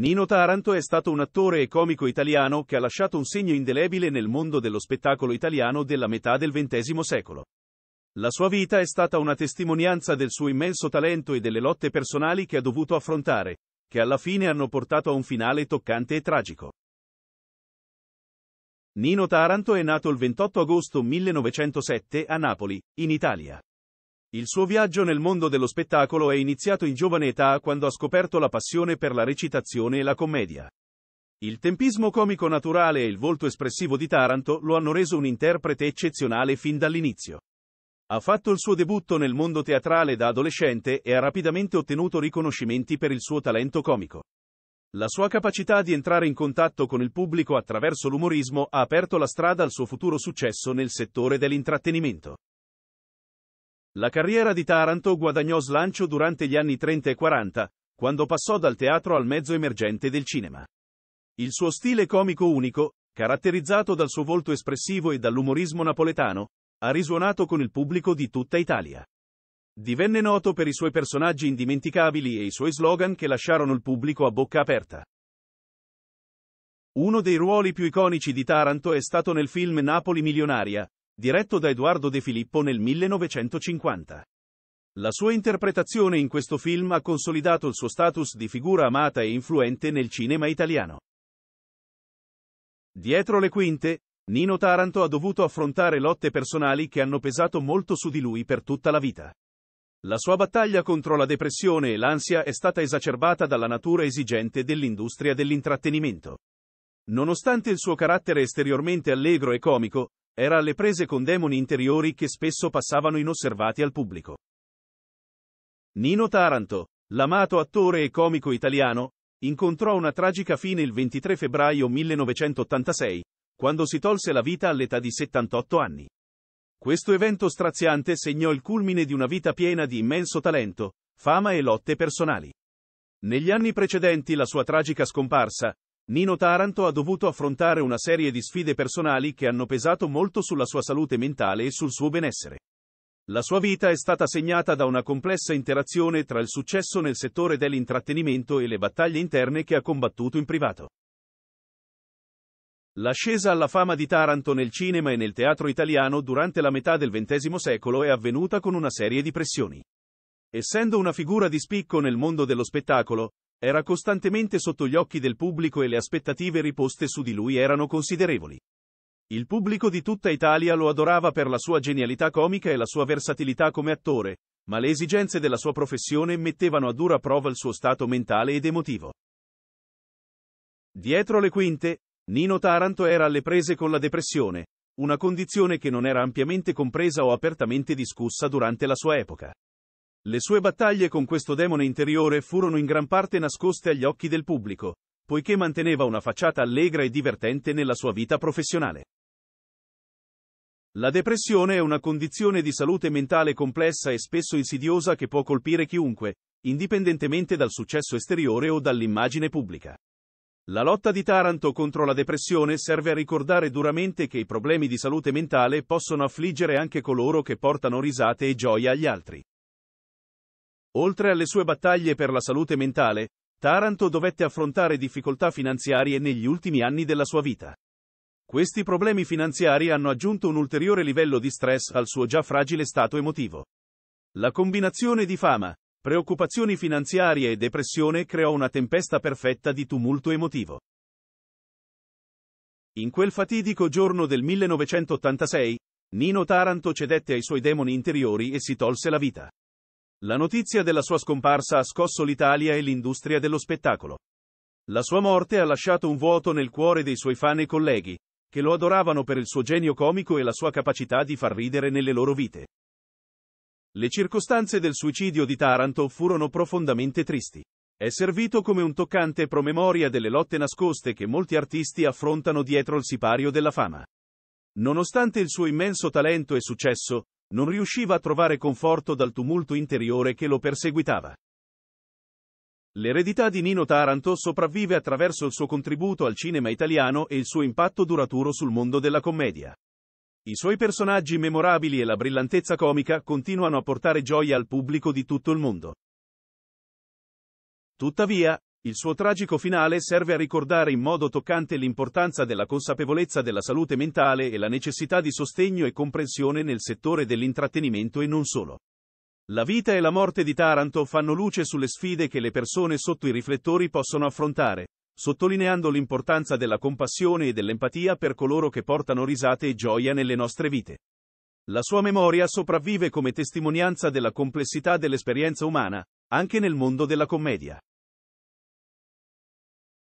Nino Taranto è stato un attore e comico italiano che ha lasciato un segno indelebile nel mondo dello spettacolo italiano della metà del XX secolo. La sua vita è stata una testimonianza del suo immenso talento e delle lotte personali che ha dovuto affrontare, che alla fine hanno portato a un finale toccante e tragico. Nino Taranto è nato il 28 agosto 1907 a Napoli, in Italia. Il suo viaggio nel mondo dello spettacolo è iniziato in giovane età quando ha scoperto la passione per la recitazione e la commedia. Il tempismo comico naturale e il volto espressivo di Taranto lo hanno reso un interprete eccezionale fin dall'inizio. Ha fatto il suo debutto nel mondo teatrale da adolescente e ha rapidamente ottenuto riconoscimenti per il suo talento comico. La sua capacità di entrare in contatto con il pubblico attraverso l'umorismo ha aperto la strada al suo futuro successo nel settore dell'intrattenimento. La carriera di Taranto guadagnò slancio durante gli anni 30 e 40, quando passò dal teatro al mezzo emergente del cinema. Il suo stile comico unico, caratterizzato dal suo volto espressivo e dall'umorismo napoletano, ha risuonato con il pubblico di tutta Italia. Divenne noto per i suoi personaggi indimenticabili e i suoi slogan che lasciarono il pubblico a bocca aperta. Uno dei ruoli più iconici di Taranto è stato nel film Napoli Milionaria, diretto da Edoardo De Filippo nel 1950. La sua interpretazione in questo film ha consolidato il suo status di figura amata e influente nel cinema italiano. Dietro le quinte, Nino Taranto ha dovuto affrontare lotte personali che hanno pesato molto su di lui per tutta la vita. La sua battaglia contro la depressione e l'ansia è stata esacerbata dalla natura esigente dell'industria dell'intrattenimento. Nonostante il suo carattere esteriormente allegro e comico, era alle prese con demoni interiori che spesso passavano inosservati al pubblico. Nino Taranto, l'amato attore e comico italiano, incontrò una tragica fine il 23 febbraio 1986, quando si tolse la vita all'età di 78 anni. Questo evento straziante segnò il culmine di una vita piena di immenso talento, fama e lotte personali. Negli anni precedenti la sua tragica scomparsa, Nino Taranto ha dovuto affrontare una serie di sfide personali che hanno pesato molto sulla sua salute mentale e sul suo benessere. La sua vita è stata segnata da una complessa interazione tra il successo nel settore dell'intrattenimento e le battaglie interne che ha combattuto in privato. L'ascesa alla fama di Taranto nel cinema e nel teatro italiano durante la metà del XX secolo è avvenuta con una serie di pressioni. Essendo una figura di spicco nel mondo dello spettacolo, era costantemente sotto gli occhi del pubblico e le aspettative riposte su di lui erano considerevoli. Il pubblico di tutta Italia lo adorava per la sua genialità comica e la sua versatilità come attore, ma le esigenze della sua professione mettevano a dura prova il suo stato mentale ed emotivo. Dietro le quinte, Nino Taranto era alle prese con la depressione, una condizione che non era ampiamente compresa o apertamente discussa durante la sua epoca. Le sue battaglie con questo demone interiore furono in gran parte nascoste agli occhi del pubblico, poiché manteneva una facciata allegra e divertente nella sua vita professionale. La depressione è una condizione di salute mentale complessa e spesso insidiosa che può colpire chiunque, indipendentemente dal successo esteriore o dall'immagine pubblica. La lotta di Taranto contro la depressione serve a ricordare duramente che i problemi di salute mentale possono affliggere anche coloro che portano risate e gioia agli altri. Oltre alle sue battaglie per la salute mentale, Taranto dovette affrontare difficoltà finanziarie negli ultimi anni della sua vita. Questi problemi finanziari hanno aggiunto un ulteriore livello di stress al suo già fragile stato emotivo. La combinazione di fama, preoccupazioni finanziarie e depressione creò una tempesta perfetta di tumulto emotivo. In quel fatidico giorno del 1986, Nino Taranto cedette ai suoi demoni interiori e si tolse la vita. La notizia della sua scomparsa ha scosso l'Italia e l'industria dello spettacolo. La sua morte ha lasciato un vuoto nel cuore dei suoi fan e colleghi, che lo adoravano per il suo genio comico e la sua capacità di far ridere nelle loro vite. Le circostanze del suicidio di Taranto furono profondamente tristi. È servito come un toccante promemoria delle lotte nascoste che molti artisti affrontano dietro il sipario della fama. Nonostante il suo immenso talento e successo, non riusciva a trovare conforto dal tumulto interiore che lo perseguitava. L'eredità di Nino Taranto sopravvive attraverso il suo contributo al cinema italiano e il suo impatto duraturo sul mondo della commedia. I suoi personaggi memorabili e la brillantezza comica continuano a portare gioia al pubblico di tutto il mondo. Tuttavia, il suo tragico finale serve a ricordare in modo toccante l'importanza della consapevolezza della salute mentale e la necessità di sostegno e comprensione nel settore dell'intrattenimento e non solo. La vita e la morte di Taranto fanno luce sulle sfide che le persone sotto i riflettori possono affrontare, sottolineando l'importanza della compassione e dell'empatia per coloro che portano risate e gioia nelle nostre vite. La sua memoria sopravvive come testimonianza della complessità dell'esperienza umana, anche nel mondo della commedia.